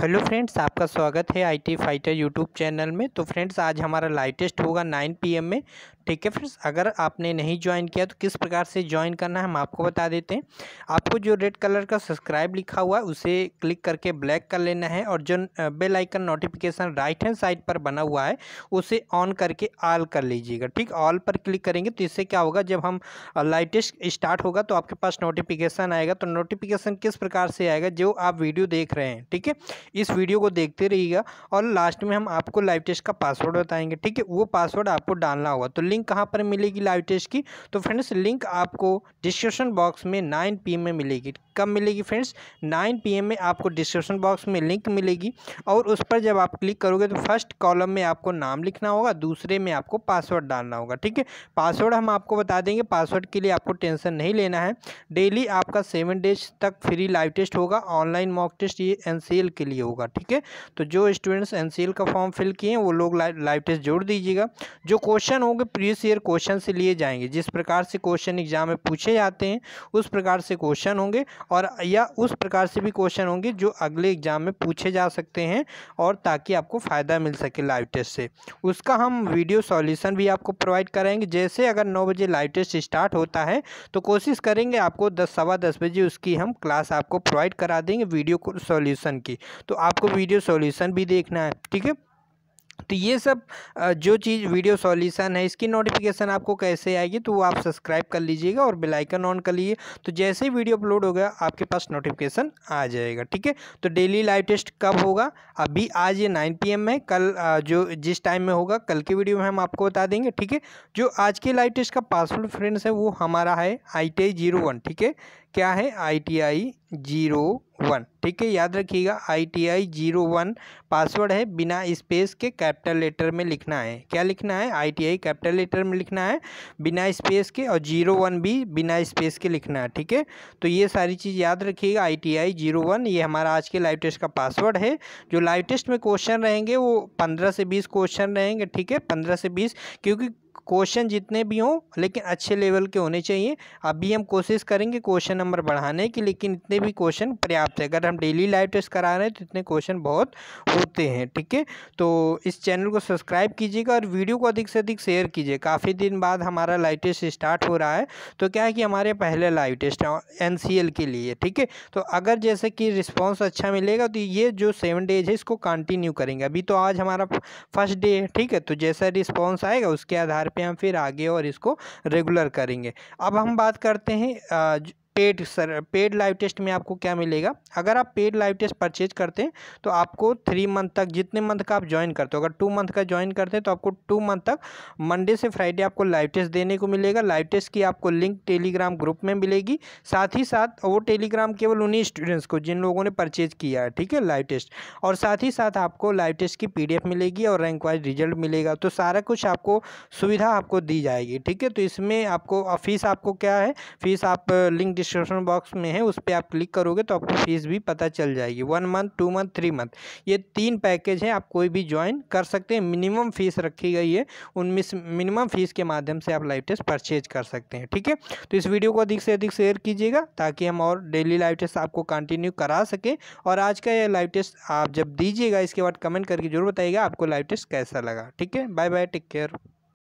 hello friends आपका स्वागत है आईटी फाइटर यूट्यूब चैनल में तो फ्रेंड्स आज हमारा लाइटेस्ट होगा 9 पीएम में ठीक है फ्रेंड्स अगर आपने नहीं ज्वाइन किया तो किस प्रकार से ज्वाइन करना है हम आपको बता देते हैं आपको जो रेड कलर का सब्सक्राइब लिखा हुआ है उसे क्लिक करके ब्लैक कर लेना है और जो bell icon notification right hand side पर बना हुआ है उसे ऑन करके ऑल कर लीजिएगा ठीक ऑल पर क्लिक करेंगे तो इससे क्या होगा जब हम लाइटेस्ट स्टार्ट होगा तो आपके पास नोटिफिकेशन आएगा तो नोटिफिकेशन किस प्रकार से आएगा जो आप वीडियो देख रहे हैं ठीक है इस वीडियो को देखते रहिएगा और लास्ट में हम आपको लाइव टेस्ट का पासवर्ड बताएंगे ठीक है वो पासवर्ड आपको डालना होगा तो लिंक कहाँ पर मिलेगी लाइव टेस्ट की तो फ्रेंड्स लिंक आपको डिस्क्रिप्शन बॉक्स में नाइन पी में मिलेगी कब मिलेगी फ्रेंड्स नाइन पी में आपको डिस्क्रिप्शन बॉक्स में लिंक मिलेगी और उस पर जब आप क्लिक करोगे तो फर्स्ट कॉलम में आपको नाम लिखना होगा दूसरे में आपको पासवर्ड डालना होगा ठीक है पासवर्ड हम आपको बता देंगे पासवर्ड के लिए आपको टेंशन नहीं लेना है डेली आपका सेवन डेज तक फ्री लाइव टेस्ट होगा ऑनलाइन मॉक टेस्ट ये एन के लिए होगा ठीक है तो जो स्टूडेंट्स एन का फॉर्म फिल किए हैं वो लोग लाइव लाइव टेस्ट जोड़ दीजिएगा जो क्वेश्चन होंगे प्रीवियस ईयर क्वेश्चन से लिए जाएंगे जिस प्रकार से क्वेश्चन एग्जाम में पूछे जाते हैं उस प्रकार से क्वेश्चन होंगे और या उस प्रकार से भी क्वेश्चन होंगे जो अगले एग्जाम में पूछे जा सकते हैं और ताकि आपको फ़ायदा मिल सके लाइव टेस्ट से उसका हम वीडियो सॉल्यूशन भी आपको प्रोवाइड कराएंगे जैसे अगर नौ बजे लाइव टेस्ट स्टार्ट होता है तो कोशिश करेंगे आपको दस सवा दस बजे उसकी हम क्लास आपको प्रोवाइड करा देंगे वीडियो सॉल्यूशन की तो आपको वीडियो सॉल्यूशन भी देखना है ठीक है तो ये सब जो चीज़ वीडियो सॉल्यूशन है इसकी नोटिफिकेशन आपको कैसे आएगी तो वो आप सब्सक्राइब कर लीजिएगा और बेल आइकन ऑन कर लीजिए तो जैसे ही वीडियो अपलोड होगा आपके पास नोटिफिकेशन आ जाएगा ठीक है तो डेली लाइव टेस्ट कब होगा अभी आज ये नाइन पी है कल जो जिस टाइम में होगा कल की वीडियो में हम आपको बता देंगे ठीक है जो आज के लाइव टेस्ट का पासवर्ड फ्रेंड्स है वो हमारा है I T I zero one ठीक है क्या है I T I zero one ठीक है याद रखिएगा I T I zero one password है बिना स्पेस के कैपिटल लेटर में लिखना है क्या लिखना है I T I capital letter में लिखना है बिना स्पेस के और जीरो वन भी बिना स्पेस के लिखना है ठीक है तो ये सारी चीज़ याद रखिएगा I T I zero one ये हमारा आज के लाइव टेस्ट का पासवर्ड है जो लाइव टेस्ट में क्वेश्चन रहेंगे वो पंद्रह से बीस क्वेश्चन रहेंगे ठीक है पंद्रह से बीस क्योंकि क्वेश्चन जितने भी हों लेकिन अच्छे लेवल के होने चाहिए अभी हम कोशिश करेंगे क्वेश्चन नंबर बढ़ाने की लेकिन इतने भी क्वेश्चन पर्याप्त है अगर हम डेली लाइव टेस्ट करा रहे हैं तो इतने क्वेश्चन बहुत होते हैं ठीक है तो इस चैनल को सब्सक्राइब कीजिएगा और वीडियो को अधिक से अधिक शेयर कीजिए काफ़ी दिन बाद हमारा लाइव टेस्ट स्टार्ट हो रहा है तो क्या है कि हमारे पहले लाइव टेस्ट एन के लिए ठीक है तो अगर जैसे कि रिस्पॉन्स अच्छा मिलेगा तो ये जो सेवन डेज है इसको कंटिन्यू करेंगे अभी तो आज हमारा फर्स्ट डे है ठीक है तो जैसा रिस्पॉन्स आएगा उसके आधार पे हम फिर आगे और इसको रेगुलर करेंगे अब हम बात करते हैं paid sir paid live test में आपको क्या मिलेगा अगर आप पेड लाइव टेस्ट परचेज करते हैं तो आपको थ्री मंथ तक जितने मंथ का आप ज्वाइन करते हो अगर टू मंथ का ज्वाइन करते हैं तो आपको टू मंथ तक मंडे से फ्राइडे आपको लाइव टेस्ट देने को मिलेगा लाइव टेस्ट की आपको लिंक टेलीग्राम ग्रुप में मिलेगी साथ ही साथ वो टेलीग्राम केवल उन्हीं स्टूडेंट्स को जिन लोगों ने परचेज किया है ठीक है लाइव टेस्ट और साथ ही साथ आपको लाइव टेस्ट की पी मिलेगी और रैंक वाइज रिजल्ट मिलेगा तो सारा कुछ आपको सुविधा आपको दी जाएगी ठीक है तो इसमें आपको फीस आपको क्या है फीस आप लिंक डिस्क्रिप्शन बॉक्स में है उस पर आप क्लिक करोगे तो आपको फीस भी पता चल जाएगी one month two month three month ये तीन पैकेज हैं आप कोई भी ज्वाइन कर सकते हैं मिनिमम फीस रखी गई है उनमें मिनिमम फीस के माध्यम से आप लाइव टेस्ट परचेज कर सकते हैं ठीक है तो इस वीडियो को अधिक से अधिक शेयर कीजिएगा ताकि हम और डेली लाइव टेस्ट आपको कंटिन्यू करा सकें और आज का यह लाइव टेस्ट आप जब दीजिएगा इसके बाद कमेंट करके जरूर बताइएगा आपको लाइव टेस्ट कैसा लगा ठीक है बाय बाय टेक केयर